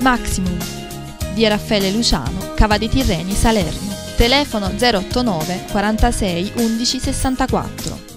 Maximum, via Raffaele Luciano, Cava dei Tirreni, Salerno. Telefono 089 46 11 64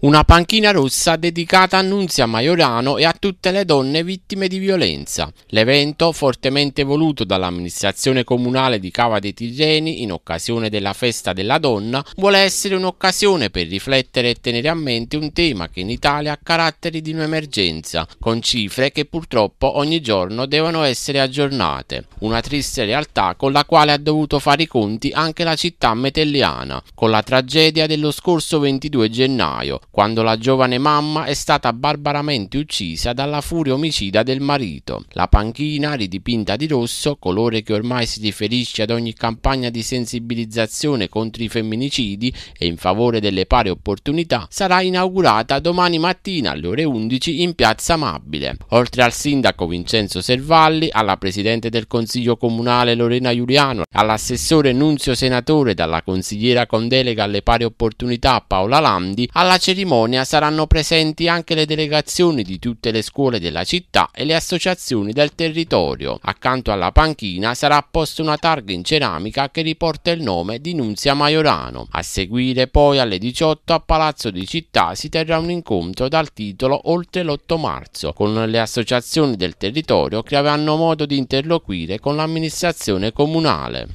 una panchina rossa dedicata a Nunzia Maiorano e a tutte le donne vittime di violenza. L'evento, fortemente voluto dall'amministrazione comunale di Cava dei Tirreni in occasione della festa della donna, vuole essere un'occasione per riflettere e tenere a mente un tema che in Italia ha caratteri di un'emergenza, con cifre che purtroppo ogni giorno devono essere aggiornate. Una triste realtà con la quale ha dovuto fare i conti anche la città metelliana, con la tragedia dello scorso 22 gennaio, quando la giovane mamma è stata barbaramente uccisa dalla furia omicida del marito. La panchina, ridipinta di rosso, colore che ormai si riferisce ad ogni campagna di sensibilizzazione contro i femminicidi e in favore delle pari opportunità, sarà inaugurata domani mattina alle ore 11 in piazza Mabile. Oltre al sindaco Vincenzo Servalli, alla presidente del Consiglio Comunale Lorena Giuliano, all'assessore Nunzio Senatore dalla consigliera con delega alle pari opportunità Paola Landi, alla cerimonia cerimonia saranno presenti anche le delegazioni di tutte le scuole della città e le associazioni del territorio. Accanto alla panchina sarà apposta una targa in ceramica che riporta il nome di Nunzia Maiorano. A seguire poi alle 18 a Palazzo di Città si terrà un incontro dal titolo Oltre l'8 marzo con le associazioni del territorio che avranno modo di interloquire con l'amministrazione comunale.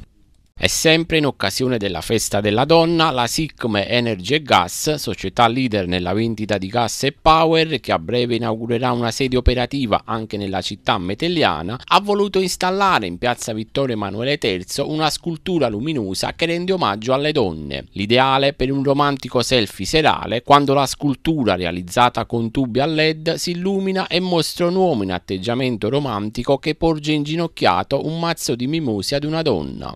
E sempre in occasione della festa della donna, la SICM Energy Gas, società leader nella vendita di gas e power, che a breve inaugurerà una sede operativa anche nella città metelliana, ha voluto installare in piazza Vittorio Emanuele III una scultura luminosa che rende omaggio alle donne. L'ideale per un romantico selfie serale, quando la scultura realizzata con tubi a led si illumina e mostra un uomo in atteggiamento romantico che porge inginocchiato un mazzo di mimosi ad una donna.